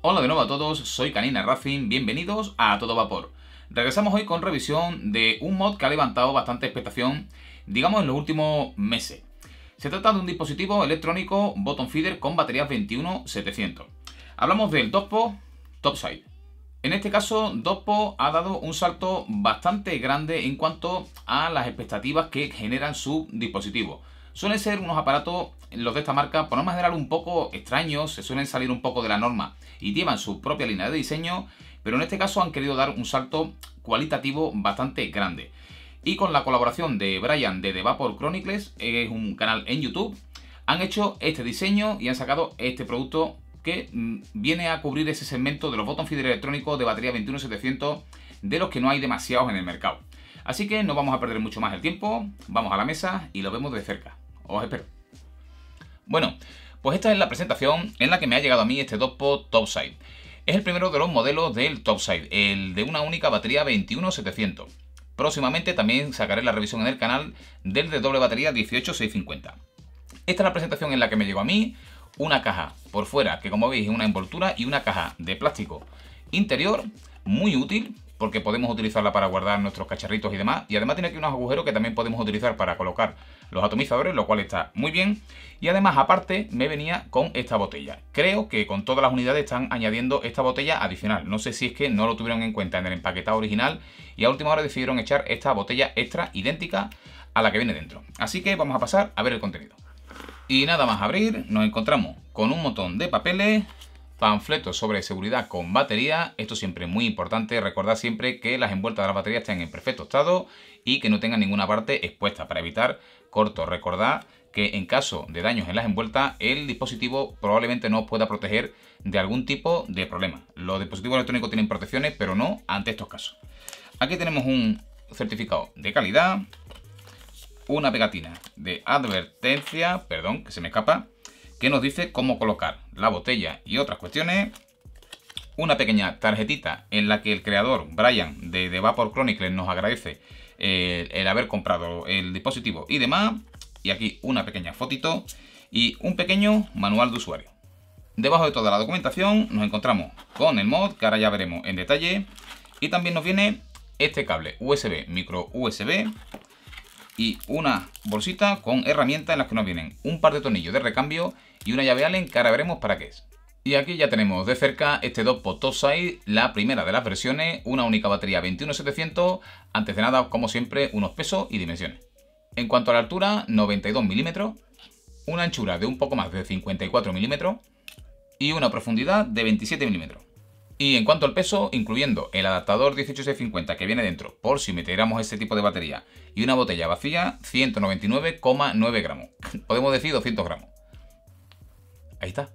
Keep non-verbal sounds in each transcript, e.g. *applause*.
Hola de nuevo a todos, soy Canina Raffin, bienvenidos a Todo Vapor. Regresamos hoy con revisión de un mod que ha levantado bastante expectación, digamos en los últimos meses. Se trata de un dispositivo electrónico button feeder con baterías 21700. Hablamos del Topo Topside. En este caso, Dopo ha dado un salto bastante grande en cuanto a las expectativas que generan su dispositivo. Suelen ser unos aparatos, los de esta marca, por más general un poco extraños, se suelen salir un poco de la norma y llevan su propia línea de diseño, pero en este caso han querido dar un salto cualitativo bastante grande. Y con la colaboración de Brian de The Vapor Chronicles, es un canal en YouTube, han hecho este diseño y han sacado este producto Mm, viene a cubrir ese segmento de los botón feeder electrónicos de batería 21700 de los que no hay demasiados en el mercado. Así que no vamos a perder mucho más el tiempo, vamos a la mesa y lo vemos de cerca. Os espero. Bueno, pues esta es la presentación en la que me ha llegado a mí este top Topside. Es el primero de los modelos del Topside, el de una única batería 21700. Próximamente también sacaré la revisión en el canal del de doble batería 18650. Esta es la presentación en la que me llegó a mí, una caja por fuera, que como veis es una envoltura y una caja de plástico interior, muy útil porque podemos utilizarla para guardar nuestros cacharritos y demás. Y además tiene aquí unos agujeros que también podemos utilizar para colocar los atomizadores, lo cual está muy bien. Y además, aparte, me venía con esta botella. Creo que con todas las unidades están añadiendo esta botella adicional. No sé si es que no lo tuvieron en cuenta en el empaquetado original y a última hora decidieron echar esta botella extra idéntica a la que viene dentro. Así que vamos a pasar a ver el contenido. Y nada más abrir, nos encontramos con un montón de papeles, panfletos sobre seguridad con batería. Esto siempre es muy importante. Recordad siempre que las envueltas de las baterías estén en perfecto estado y que no tengan ninguna parte expuesta para evitar cortos. Recordad que en caso de daños en las envueltas, el dispositivo probablemente no pueda proteger de algún tipo de problema. Los dispositivos electrónicos tienen protecciones, pero no ante estos casos. Aquí tenemos un certificado de calidad, una pegatina de advertencia, perdón, que se me escapa, que nos dice cómo colocar la botella y otras cuestiones. Una pequeña tarjetita en la que el creador, Brian, de The Vapor Chronicles, nos agradece eh, el, haber comprado el dispositivo y demás. Y aquí una pequeña fotito y un pequeño manual de usuario. Debajo de toda la documentación nos encontramos con el mod, que ahora ya veremos en detalle. Y también nos viene este cable USB, micro USB, y una bolsita con herramientas en las que nos vienen un par de tornillos de recambio y una llave Allen que ahora veremos para qué es. Y aquí ya tenemos de cerca este Doppo Topside, la primera de las versiones, una única batería 21700, antes de nada, como siempre, unos pesos y dimensiones. En cuanto a la altura, 92 milímetros, una anchura de un poco más de 54 milímetros y una profundidad de 27 milímetros. Y en cuanto al peso, incluyendo el adaptador 1850 que viene dentro, por si metiéramos este tipo de batería, y una botella vacía, 199,9 gramos. *laughs* Podemos decir 200 gramos. Ahí está.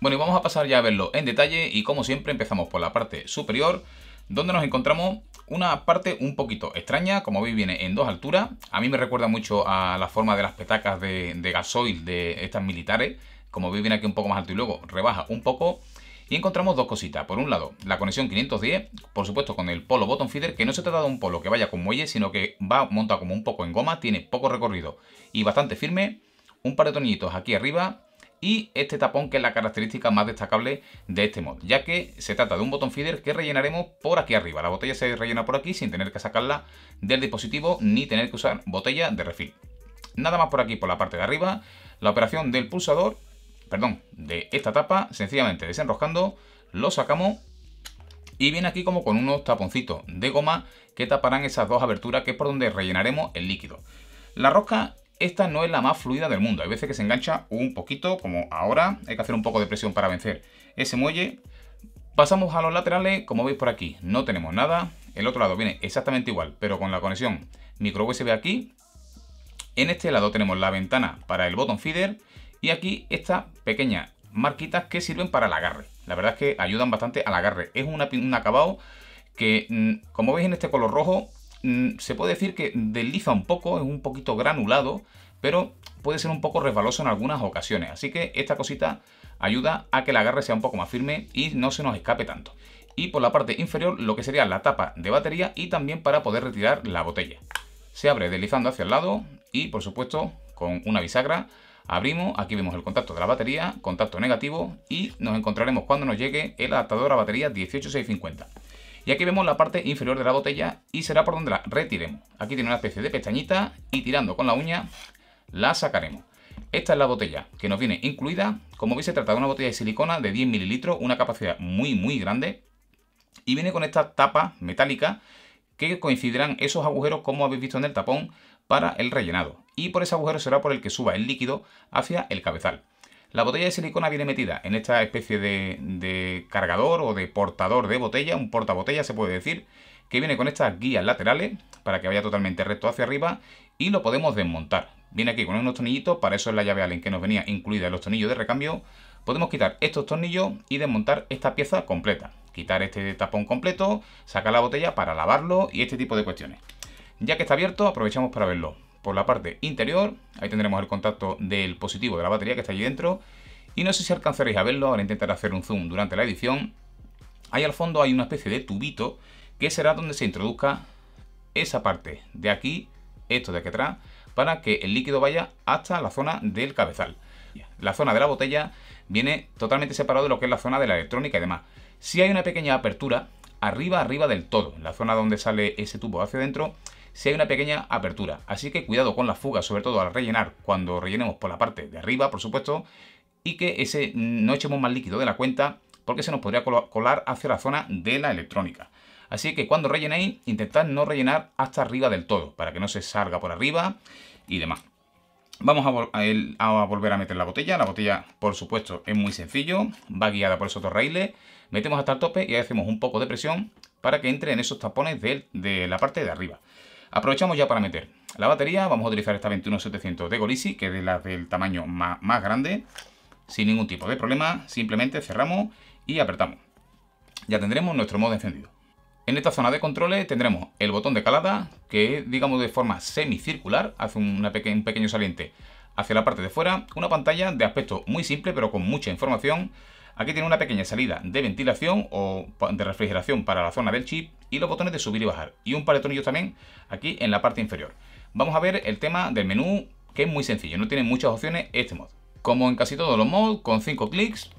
Bueno, y vamos a pasar ya a verlo en detalle y como siempre empezamos por la parte superior, donde nos encontramos una parte un poquito extraña, como veis viene en dos alturas. A mí me recuerda mucho a la forma de las petacas de, de gasoil de estas militares. Como veis viene aquí un poco más alto y luego rebaja un poco. Y encontramos dos cositas. Por un lado, la conexión 510, por supuesto con el polo button feeder, que no se trata de un polo que vaya con muelle, sino que va montado como un poco en goma, tiene poco recorrido y bastante firme. Un par de toñitos aquí arriba y este tapón que es la característica más destacable de este mod, ya que se trata de un botón feeder que rellenaremos por aquí arriba. La botella se rellena por aquí sin tener que sacarla del dispositivo ni tener que usar botella de refil. Nada más por aquí, por la parte de arriba, la operación del pulsador perdón, de esta tapa, sencillamente desenroscando, lo sacamos y viene aquí como con unos taponcitos de goma que taparán esas dos aberturas que es por donde rellenaremos el líquido. La rosca esta no es la más fluida del mundo, hay veces que se engancha un poquito, como ahora, hay que hacer un poco de presión para vencer ese muelle. Pasamos a los laterales, como veis por aquí, no tenemos nada. El otro lado viene exactamente igual, pero con la conexión micro USB aquí. En este lado tenemos la ventana para el botón feeder y aquí estas pequeñas marquitas que sirven para el agarre. La verdad es que ayudan bastante al agarre. Es un acabado que, mm, como veis en este color rojo, mm, se puede decir que desliza un poco, es un poquito granulado, pero puede ser un poco resbaloso en algunas ocasiones. Así que esta cosita ayuda a que el agarre sea un poco más firme y no se nos escape tanto. Y por la parte inferior lo que sería la tapa de batería y también para poder retirar la botella. Se abre deslizando hacia el lado y por supuesto con una bisagra Abrimos, aquí vemos el contacto de la batería, contacto negativo y nos encontraremos cuando nos llegue el adaptador a batería 18650. Y aquí vemos la parte inferior de la botella y será por donde la retiremos. Aquí tiene una especie de pestañita y tirando con la uña la sacaremos. Esta es la botella que nos viene incluida. Como veis se trata de una botella de silicona de 10 mililitros, una capacidad muy muy grande. Y viene con esta tapa metálica que coincidirán esos agujeros como habéis visto en el tapón para el rellenado y por ese agujero será por el que suba el líquido hacia el cabezal. La botella de silicona viene metida en esta especie de, cargador o de portador de botella, un portabotella se puede decir, que viene con estas guías laterales para que vaya totalmente recto hacia arriba y lo podemos desmontar. Viene aquí con unos tornillitos, para eso es la llave Allen que nos venía incluida los tornillos de recambio. Podemos quitar estos tornillos y desmontar esta pieza completa. Quitar este tapón completo, sacar la botella para lavarlo y este tipo de cuestiones. Ya que está abierto, aprovechamos para verlo por la parte interior. Ahí tendremos el contacto del positivo de la batería que está allí dentro. Y no sé si alcanzaréis a verlo, ahora intentaré hacer un zoom durante la edición. Ahí al fondo hay una especie de tubito que será donde se introduzca esa parte de aquí, esto de aquí atrás, para que el líquido vaya hasta la zona del cabezal. La zona de la botella viene totalmente separado de lo que es la zona de la electrónica y demás. Si hay una pequeña apertura arriba, arriba del todo, en la zona donde sale ese tubo hacia adentro, si hay una pequeña apertura. Así que cuidado con la fuga sobre todo al rellenar, cuando rellenemos por la parte de arriba, por supuesto, y que ese no echemos más líquido de la cuenta porque se nos podría colar hacia la zona de la electrónica. Así que cuando rellenéis, intentad no rellenar hasta arriba del todo, para que no se salga por arriba y demás. Vamos a, volver a meter la botella. La botella, por supuesto, es muy sencillo. Va guiada por esos dos raíles. Metemos hasta el tope y hacemos un poco de presión para que entre en esos tapones de la parte de arriba. Aprovechamos ya para meter la batería. Vamos a utilizar esta 21700 de Golisi, que es la del tamaño más, grande. Sin ningún tipo de problema, simplemente cerramos y apretamos. Ya tendremos nuestro modo encendido. En esta zona de controles tendremos el botón de calada, que digamos de forma semicircular, hace un pequeño saliente hacia la parte de fuera, una pantalla de aspecto muy simple pero con mucha información, Aquí tiene una pequeña salida de ventilación o de refrigeración para la zona del chip y los botones de subir y bajar. Y un par de tornillos también aquí en la parte inferior. Vamos a ver el tema del menú, que es muy sencillo, no tiene muchas opciones este mod. Como en casi todos los mods, con 5 clics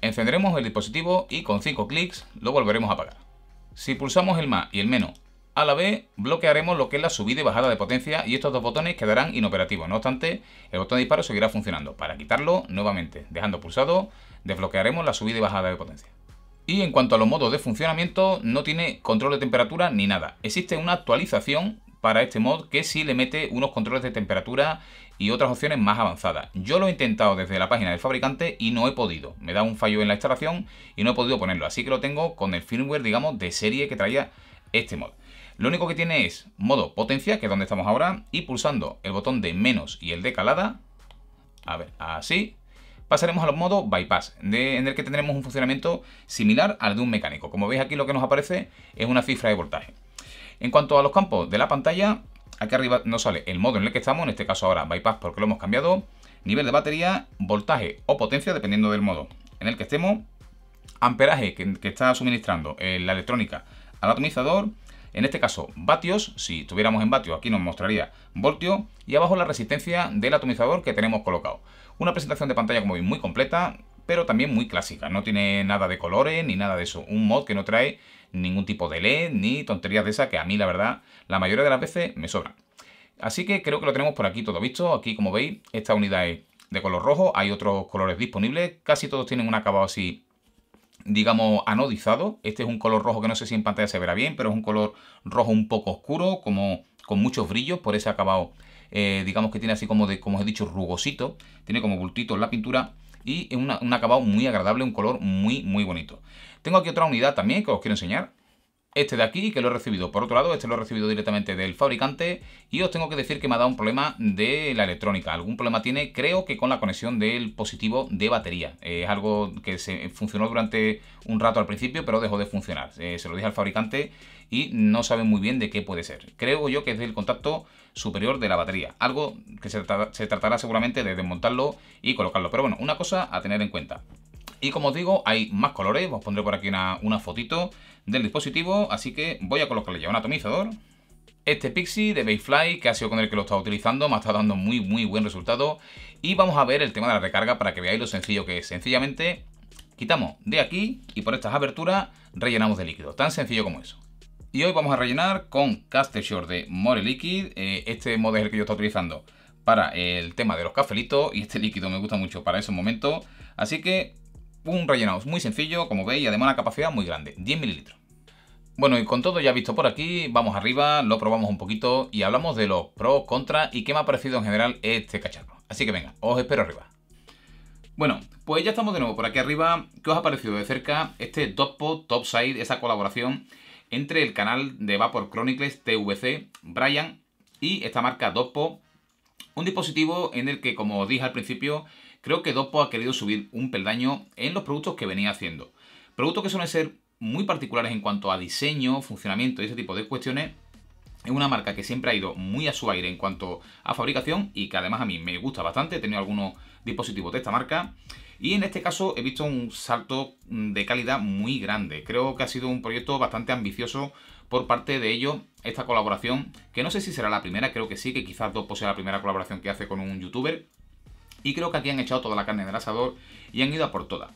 encenderemos el dispositivo y con 5 clics lo volveremos a apagar. Si pulsamos el más y el menos a la vez, bloquearemos lo que es la subida y bajada de potencia y estos dos botones quedarán inoperativos. No obstante, el botón de disparo seguirá funcionando. Para quitarlo, nuevamente, dejando pulsado desbloquearemos la subida y bajada de potencia. Y en cuanto a los modos de funcionamiento, no tiene control de temperatura ni nada. Existe una actualización para este mod que sí le mete unos controles de temperatura y otras opciones más avanzadas. Yo lo he intentado desde la página del fabricante y no he podido. Me da un fallo en la instalación y no he podido ponerlo. Así que lo tengo con el firmware, digamos, de serie que traía este mod. Lo único que tiene es modo potencia, que es donde estamos ahora, y pulsando el botón de menos y el de calada, a ver, así, pasaremos a los modos bypass, en el que tendremos un funcionamiento similar al de un mecánico. Como veis aquí lo que nos aparece es una cifra de voltaje. En cuanto a los campos de la pantalla, aquí arriba nos sale el modo en el que estamos, en este caso ahora bypass porque lo hemos cambiado, nivel de batería, voltaje o potencia, dependiendo del modo en el que estemos, amperaje que, está suministrando eh, la electrónica al atomizador, en este caso, vatios, si estuviéramos en vatios, aquí nos mostraría voltio y abajo la resistencia del atomizador que tenemos colocado. Una presentación de pantalla, como veis, muy completa, pero también muy clásica. No tiene nada de colores ni nada de eso. Un mod que no trae ningún tipo de LED ni tonterías de esas que a mí, la verdad, la mayoría de las veces me sobran. Así que creo que lo tenemos por aquí todo visto. Aquí, como veis, esta unidad es de color rojo. Hay otros colores disponibles. Casi todos tienen un acabado así digamos, anodizado. Este es un color rojo que no sé si en pantalla se verá bien, pero es un color rojo un poco oscuro, como con muchos brillos, por ese acabado, eh, digamos que tiene así como de, como os he dicho, rugosito. Tiene como bultitos la pintura y es un acabado muy agradable, un color muy, muy bonito. Tengo aquí otra unidad también que os quiero enseñar, este de aquí, que lo he recibido por otro lado, este lo he recibido directamente del fabricante y os tengo que decir que me ha dado un problema de la electrónica. Algún problema tiene, creo que con la conexión del positivo de batería. Eh, es algo que se funcionó durante un rato al principio, pero dejó de funcionar. Eh, se lo dije al fabricante y no sabe muy bien de qué puede ser. Creo yo que es del contacto superior de la batería. Algo que se, tratará seguramente de desmontarlo y colocarlo. Pero bueno, una cosa a tener en cuenta. Y como os digo, hay más colores, os pondré por aquí una fotito del dispositivo, así que voy a colocarle ya un atomizador. Este Pixie de Bayfly, que ha sido con el que lo estaba utilizando, me ha estado dando muy muy buen resultado. Y vamos a ver el tema de la recarga para que veáis lo sencillo que es. Sencillamente quitamos de aquí y por estas aberturas rellenamos de líquido. Tan sencillo como eso. Y hoy vamos a rellenar con Caster Shore de More Liquid. Eh, este mod es el que yo estoy utilizando para el tema de los cafelitos y este líquido me gusta mucho para ese momento. Así que un rellenado muy sencillo, como veis, además una capacidad muy grande, 10 mililitros. Bueno, y con todo ya visto por aquí, vamos arriba, lo probamos un poquito y hablamos de los pros, contras y qué me ha parecido en general este cacharro. Así que venga, os espero arriba. Bueno, pues ya estamos de nuevo por aquí arriba. ¿Qué os ha parecido de cerca este Top Topside, esa colaboración entre el canal de Vapor Chronicles TVC, Brian, y esta marca Doppo un dispositivo en el que, como dije al principio, creo que Dopo ha querido subir un peldaño en los productos que venía haciendo. Productos que suelen ser muy particulares en cuanto a diseño, funcionamiento y ese tipo de cuestiones. Es una marca que siempre ha ido muy a su aire en cuanto a fabricación y que además a mí me gusta bastante. He tenido algunos dispositivos de esta marca. Y en este caso he visto un salto de calidad muy grande. Creo que ha sido un proyecto bastante ambicioso por parte de ello esta colaboración, que no sé si será la primera, creo que sí, que quizás dos sea la primera colaboración que hace con un youtuber. Y creo que aquí han echado toda la carne del asador y han ido a por toda.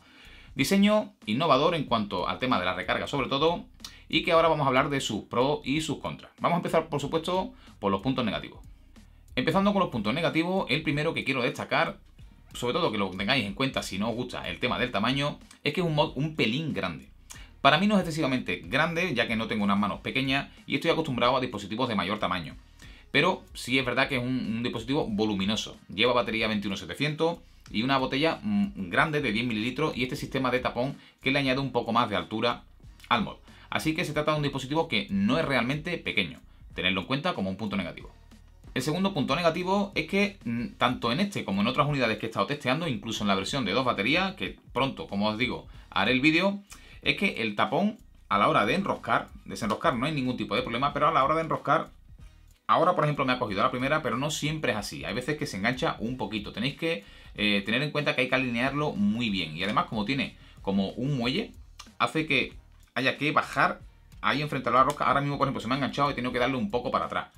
Diseño innovador en cuanto al tema de la recarga sobre todo y que ahora vamos a hablar de sus pros y sus contras. Vamos a empezar por supuesto por los puntos negativos. Empezando con los puntos negativos, el primero que quiero destacar, sobre todo que lo tengáis en cuenta si no os gusta el tema del tamaño, es que es un mod un pelín grande. Para mí no es excesivamente grande, ya que no tengo unas manos pequeñas y estoy acostumbrado a dispositivos de mayor tamaño. Pero sí es verdad que es un, dispositivo voluminoso. Lleva batería 21700 y una botella mm, grande de 10 mililitros y este sistema de tapón que le añade un poco más de altura al mod. Así que se trata de un dispositivo que no es realmente pequeño. Tenerlo en cuenta como un punto negativo. El segundo punto negativo es que mm, tanto en este como en otras unidades que he estado testeando, incluso en la versión de dos baterías, que pronto, como os digo, haré el vídeo, es que el tapón a la hora de enroscar, desenroscar no hay ningún tipo de problema, pero a la hora de enroscar, ahora por ejemplo me ha cogido la primera, pero no siempre es así. Hay veces que se engancha un poquito. Tenéis que eh, tener en cuenta que hay que alinearlo muy bien. Y además como tiene como un muelle, hace que haya que bajar ahí enfrente a la rosca. Ahora mismo por ejemplo se me ha enganchado y tengo que darle un poco para atrás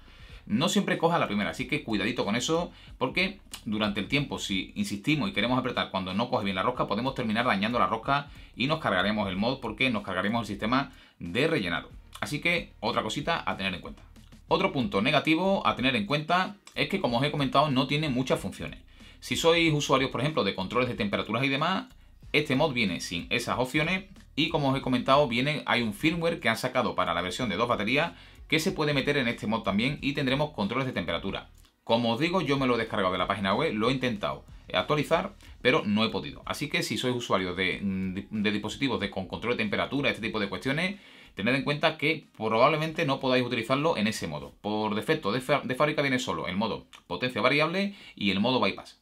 no siempre coja la primera, así que cuidadito con eso, porque durante el tiempo, si insistimos y queremos apretar cuando no coge bien la rosca, podemos terminar dañando la rosca y nos cargaremos el mod porque nos cargaremos el sistema de rellenado. Así que otra cosita a tener en cuenta. Otro punto negativo a tener en cuenta es que, como os he comentado, no tiene muchas funciones. Si sois usuarios, por ejemplo, de controles de temperaturas y demás, este mod viene sin esas opciones y como os he comentado, viene, hay un firmware que han sacado para la versión de dos baterías que se puede meter en este mod también y tendremos controles de temperatura. Como os digo, yo me lo he descargado de la página web, lo he intentado actualizar, pero no he podido. Así que si sois usuario mm, de, dispositivos con control de temperatura, este tipo de cuestiones, tened en cuenta que probablemente no podáis utilizarlo en ese modo. Por defecto, de, de fábrica viene solo el modo potencia variable y el modo bypass.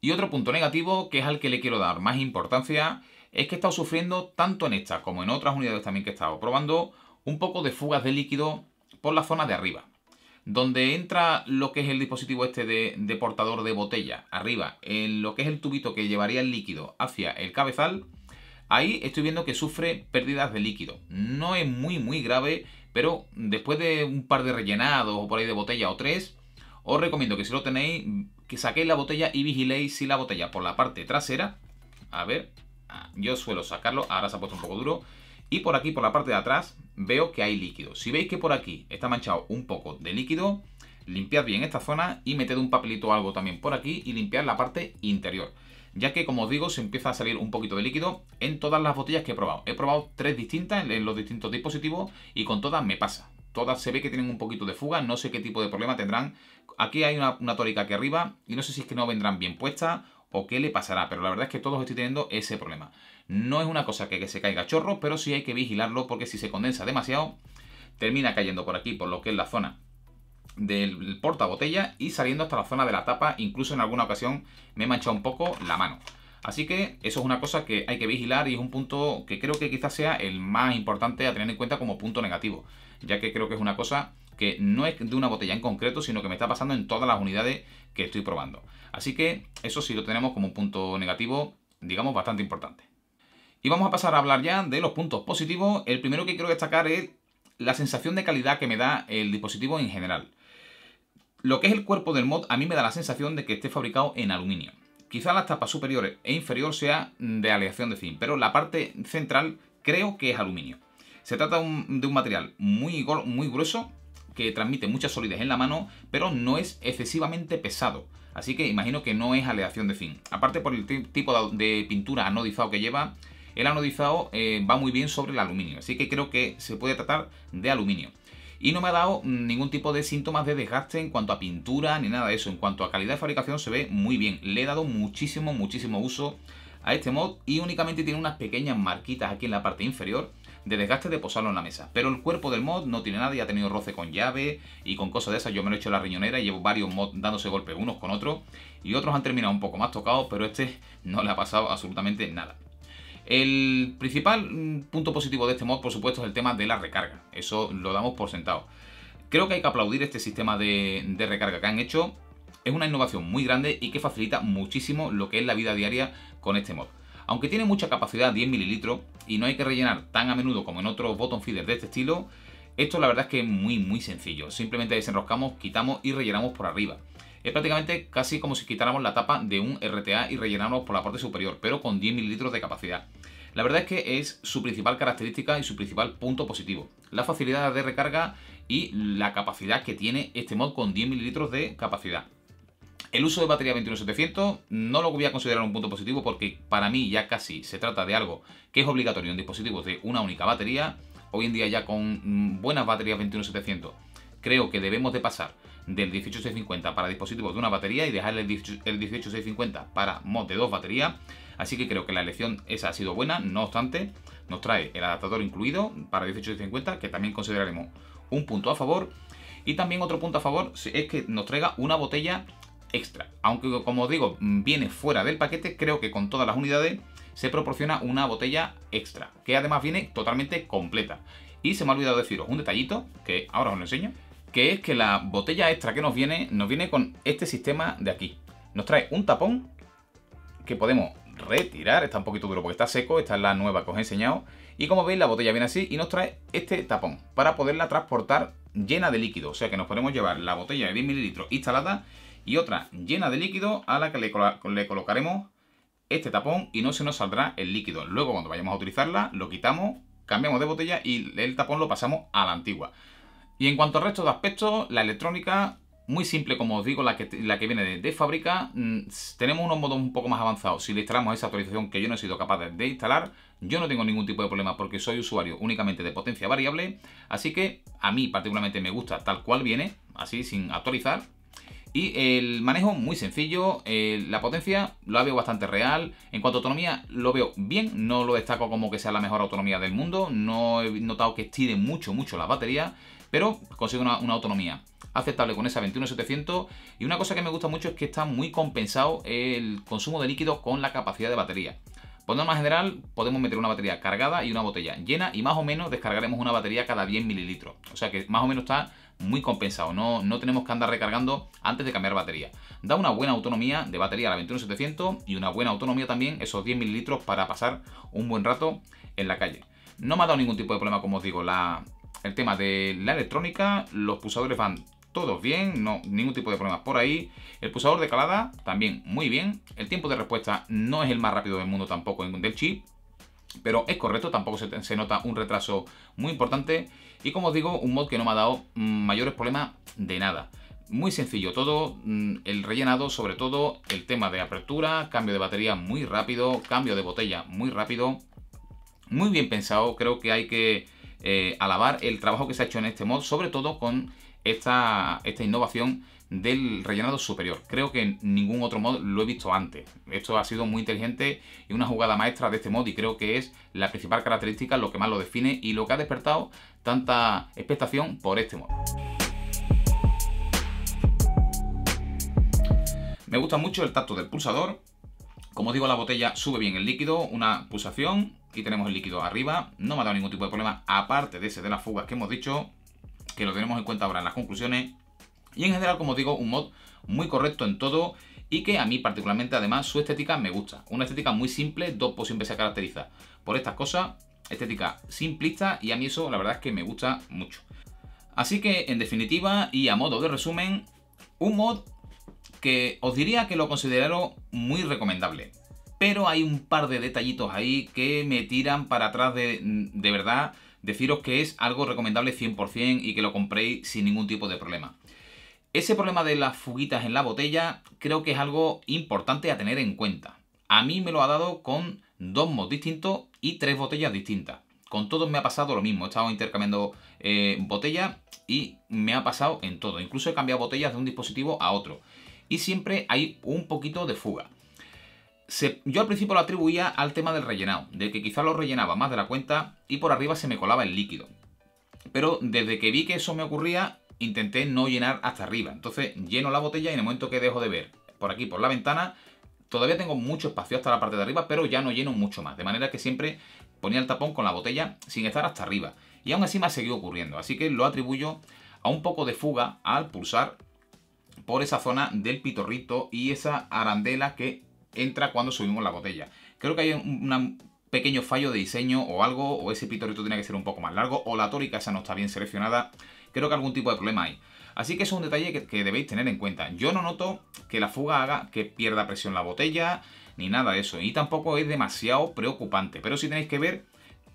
Y otro punto negativo, que es al que le quiero dar más importancia, es que he estado sufriendo tanto en esta como en otras unidades también que he estado probando, un poco de fugas de líquido por la zona de arriba. Donde entra lo que es el dispositivo este de, portador de botella, arriba, en lo que es el tubito que llevaría el líquido hacia el cabezal, ahí estoy viendo que sufre pérdidas de líquido. No es muy, muy grave, pero después de un par de rellenados o por ahí de botella o tres, os recomiendo que si lo tenéis, que saquéis la botella y vigiléis si la botella por la parte trasera, a ver, ah, yo suelo sacarlo, ahora se ha puesto un poco duro, y por aquí, por la parte de atrás, veo que hay líquido. Si veis que por aquí está manchado un poco de líquido, limpiad bien esta zona y meted un papelito o algo también por aquí y limpiad la parte interior. Ya que, como os digo, se empieza a salir un poquito de líquido en todas las botellas que he probado. He probado tres distintas en los distintos dispositivos y con todas me pasa. Todas se ve que tienen un poquito de fuga, no sé qué tipo de problema tendrán. Aquí hay una, tórica aquí arriba y no sé si es que no vendrán bien puestas o qué le pasará, pero la verdad es que todos estoy teniendo ese problema. No es una cosa que, se caiga chorro, pero sí hay que vigilarlo porque si se condensa demasiado, termina cayendo por aquí, por lo que es la zona del portabotella y saliendo hasta la zona de la tapa, incluso en alguna ocasión me he manchado un poco la mano. Así que eso es una cosa que hay que vigilar y es un punto que creo que quizás sea el más importante a tener en cuenta como punto negativo, ya que creo que es una cosa que no es de una botella en concreto, sino que me está pasando en todas las unidades que estoy probando. Así que eso sí lo tenemos como un punto negativo, digamos, bastante importante. Y vamos a pasar a hablar ya de los puntos positivos. El primero que quiero destacar es la sensación de calidad que me da el dispositivo en general. Lo que es el cuerpo del mod a mí me da la sensación de que esté fabricado en aluminio. Quizá las tapas superiores e inferior sea de aleación de zinc, pero la parte central creo que es aluminio. Se trata de un material muy, muy grueso que transmite mucha solidez en la mano, pero no es excesivamente pesado. Así que imagino que no es aleación de zinc. Aparte por el tipo de pintura anodizado que lleva, el anodizado eh, va muy bien sobre el aluminio, así que creo que se puede tratar de aluminio. Y no me ha dado mm, ningún tipo de síntomas de desgaste en cuanto a pintura ni nada de eso. En cuanto a calidad de fabricación se ve muy bien. Le he dado muchísimo, muchísimo uso a este mod y únicamente tiene unas pequeñas marquitas aquí en la parte inferior de desgaste de posarlo en la mesa. Pero el cuerpo del mod no tiene nada y ha tenido roce con llave y con cosas de esas. Yo me lo he hecho en la riñonera y llevo varios mods dándose golpes unos con otros y otros han terminado un poco más tocados, pero este no le ha pasado absolutamente nada. El principal mm, punto positivo de este mod, por supuesto, es el tema de la recarga. Eso lo damos por sentado. Creo que hay que aplaudir este sistema de, recarga que han hecho. Es una innovación muy grande y que facilita muchísimo lo que es la vida diaria con este mod. Aunque tiene mucha capacidad, 10 mililitros, y no hay que rellenar tan a menudo como en otros bottom feeders de este estilo, esto la verdad es que es muy muy sencillo. Simplemente desenroscamos, quitamos y rellenamos por arriba. Es prácticamente casi como si quitáramos la tapa de un RTA y rellenáramos por la parte superior, pero con 10 mililitros de capacidad. La verdad es que es su principal característica y su principal punto positivo. La facilidad de recarga y la capacidad que tiene este mod con 10 ml de capacidad. El uso de batería 21700 no lo voy a considerar un punto positivo porque para mí ya casi se trata de algo que es obligatorio en dispositivos de una única batería. Hoy en día ya con mm, buenas baterías 21700 creo que debemos de pasar del 18650 para dispositivos de una batería y dejar el 18650 para mod de dos baterías. Así que creo que la elección esa ha sido buena, no obstante, nos trae el adaptador incluido para 1850, que también consideraremos un punto a favor. Y también otro punto a favor es que nos traiga una botella extra. Aunque como os digo, viene fuera del paquete, creo que con todas las unidades se proporciona una botella extra, que además viene totalmente completa. Y se me ha olvidado deciros un detallito, que ahora os lo enseño, que es que la botella extra que nos viene, nos viene con este sistema de aquí. Nos trae un tapón que podemos retirar. Está un poquito duro porque está seco, esta es la nueva que os he enseñado. Y como veis, la botella viene así y nos trae este tapón para poderla transportar llena de líquido. O sea que nos podemos llevar la botella de 10 mililitros instalada y otra llena de líquido a la que le, le colocaremos este tapón y no se nos saldrá el líquido. Luego cuando vayamos a utilizarla, lo quitamos, cambiamos de botella y el tapón lo pasamos a la antigua. Y en cuanto al resto de aspectos, la electrónica muy simple, como os digo, la que, la que viene de, fábrica. Mm, tenemos unos modos un poco más avanzados. Si le instalamos esa actualización que yo no he sido capaz de instalar, yo no tengo ningún tipo de problema porque soy usuario únicamente de potencia variable. Así que a mí particularmente me gusta tal cual viene, así sin actualizar. Y el manejo muy sencillo, eh, la potencia lo veo bastante real. En cuanto a autonomía, lo veo bien, no lo destaco como que sea la mejor autonomía del mundo. No he notado que estire mucho, mucho la batería, pero consigo una, autonomía aceptable con esa 21700 y una cosa que me gusta mucho es que está muy compensado el consumo de líquido con la capacidad de batería. Por norma general, podemos meter una batería cargada y una botella llena y más o menos descargaremos una batería cada 10 mililitros. O sea que más o menos está muy compensado, no, no tenemos que andar recargando antes de cambiar batería. Da una buena autonomía de batería a la 21700 y una buena autonomía también esos 10 mililitros para pasar un buen rato en la calle. No me ha dado ningún tipo de problema, como os digo, la, el tema de la electrónica, los pulsadores van todos bien, no, ningún tipo de problemas por ahí. El pulsador de calada también muy bien. El tiempo de respuesta no es el más rápido del mundo tampoco del chip, pero es correcto, tampoco se, nota un retraso muy importante. Y como os digo, un mod que no me ha dado mayores problemas de nada. Muy sencillo todo, mm, el rellenado, sobre todo el tema de apertura, cambio de batería muy rápido, cambio de botella muy rápido. Muy bien pensado, creo que hay que eh, alabar el trabajo que se ha hecho en este mod, sobre todo con esta, esta innovación del rellenado superior. Creo que en ningún otro mod lo he visto antes. Esto ha sido muy inteligente y una jugada maestra de este mod y creo que es la principal característica, lo que más lo define y lo que ha despertado tanta expectación por este mod. Me gusta mucho el tacto del pulsador. Como digo, la botella sube bien el líquido, una pulsación y tenemos el líquido arriba. No me ha dado ningún tipo de problema, aparte de ese de las fugas que hemos dicho, que lo tenemos en cuenta ahora en las conclusiones. Y en general, como digo, un mod muy correcto en todo y que a mí particularmente además su estética me gusta. Una estética muy simple, por siempre se caracteriza por estas cosas, estética simplista y a mí eso la verdad es que me gusta mucho. Así que en definitiva y a modo de resumen, un mod que os diría que lo considero muy recomendable. Pero hay un par de detallitos ahí que me tiran para atrás de, de verdad deciros que es algo recomendable 100% y que lo compréis sin ningún tipo de problema. Ese problema de las fuguitas en la botella creo que es algo importante a tener en cuenta. A mí me lo ha dado con dos mods distintos y tres botellas distintas. Con todos me ha pasado lo mismo. He estado intercambiando eh, botellas y me ha pasado en todo. Incluso he cambiado botellas de un dispositivo a otro. Y siempre hay un poquito de fuga. yo al principio lo atribuía al tema del rellenado, de que quizá lo rellenaba más de la cuenta y por arriba se me colaba el líquido. Pero desde que vi que eso me ocurría, intenté no llenar hasta arriba. Entonces lleno la botella y en el momento que dejo de ver por aquí, por la ventana, todavía tengo mucho espacio hasta la parte de arriba, pero ya no lleno mucho más. De manera que siempre ponía el tapón con la botella sin estar hasta arriba. Y aún así me ha seguido ocurriendo. Así que lo atribuyo a un poco de fuga al pulsar por esa zona del pitorrito y esa arandela que entra cuando subimos la botella. Creo que hay una pequeño fallo de diseño o algo, o ese pitorito tiene que ser un poco más largo, o la tórica esa no está bien seleccionada, creo que algún tipo de problema hay. Así que es un detalle que, debéis tener en cuenta. Yo no noto que la fuga haga que pierda presión la botella, ni nada de eso, y tampoco es demasiado preocupante, pero si tenéis que ver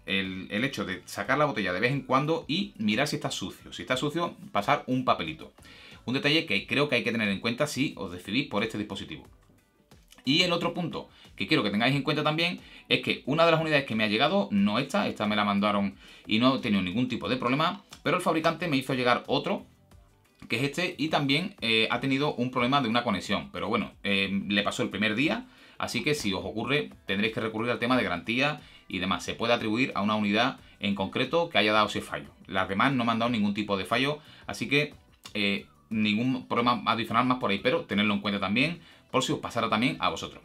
el, el hecho de sacar la botella de vez en cuando y mirar si está sucio. Si está sucio, pasar un papelito. Un detalle que creo que hay que tener en cuenta si os decidís por este dispositivo. Y el otro punto, que quiero que tengáis en cuenta también es que una de las unidades que me ha llegado, no esta, esta me la mandaron y no he tenido ningún tipo de problema, pero el fabricante me hizo llegar otro, que es este, y también eh, ha tenido un problema de una conexión, pero bueno, eh, le pasó el primer día, así que si os ocurre tendréis que recurrir al tema de garantía y demás, se puede atribuir a una unidad en concreto que haya dado ese fallo, las demás no me han dado ningún tipo de fallo, así que... Eh, ningún problema adicional más por ahí, pero tenerlo en cuenta también por si os pasara también a vosotros.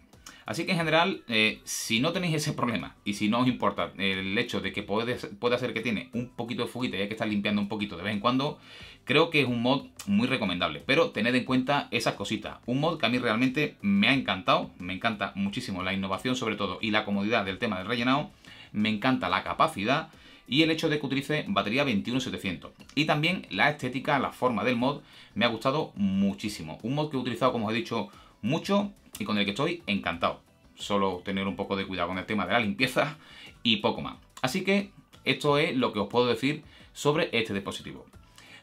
Así que en general, eh, si no tenéis ese problema y si no os importa el hecho de que pueda puede ser que tiene un poquito de fuguita y hay que estar limpiando un poquito de vez en cuando, creo que es un mod muy recomendable. Pero tened en cuenta esas cositas. Un mod que a mí realmente me ha encantado, me encanta muchísimo la innovación sobre todo y la comodidad del tema del rellenado, me encanta la capacidad y el hecho de que utilice batería 21700. Y también la estética, la forma del mod, me ha gustado muchísimo. Un mod que he utilizado, como os he dicho, mucho, y con el que estoy encantado. Solo tener un poco de cuidado con el tema de la limpieza y poco más. Así que esto es lo que os puedo decir sobre este dispositivo.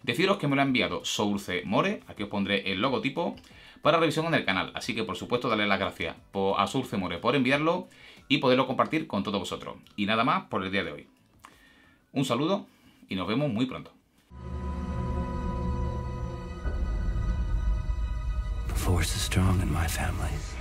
Deciros que me lo ha enviado Source More, aquí os pondré el logotipo, para revisión en el canal. Así que por supuesto darle las gracias a Source More por enviarlo y poderlo compartir con todos vosotros. Y nada más por el día de hoy. Un saludo y nos vemos muy pronto. force is strong in my family.